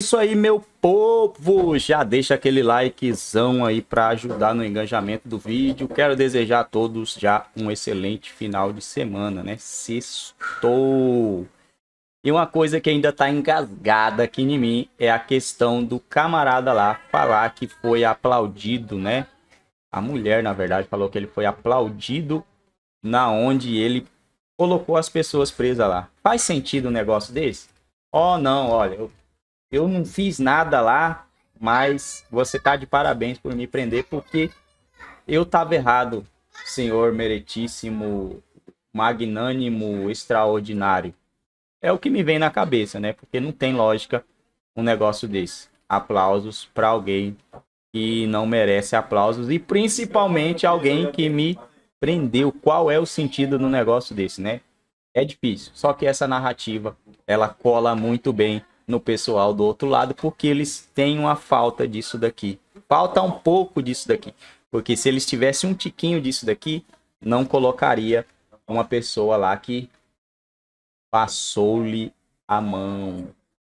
isso aí, meu povo! Já deixa aquele likezão aí para ajudar no engajamento do vídeo. Quero desejar a todos já um excelente final de semana, né? Sextou! E uma coisa que ainda tá engasgada aqui em mim é a questão do camarada lá falar que foi aplaudido, né? A mulher, na verdade, falou que ele foi aplaudido na onde ele colocou as pessoas presas lá. Faz sentido um negócio desse? Oh, não, olha, eu eu não fiz nada lá, mas você tá de parabéns por me prender, porque eu tava errado, senhor meritíssimo, magnânimo, extraordinário. É o que me vem na cabeça, né? Porque não tem lógica um negócio desse. Aplausos para alguém que não merece aplausos e principalmente alguém que me prendeu. Qual é o sentido do negócio desse, né? É difícil. Só que essa narrativa, ela cola muito bem no pessoal do outro lado, porque eles têm uma falta disso daqui. Falta um pouco disso daqui. Porque se eles tivessem um tiquinho disso daqui, não colocaria uma pessoa lá que passou-lhe a mão.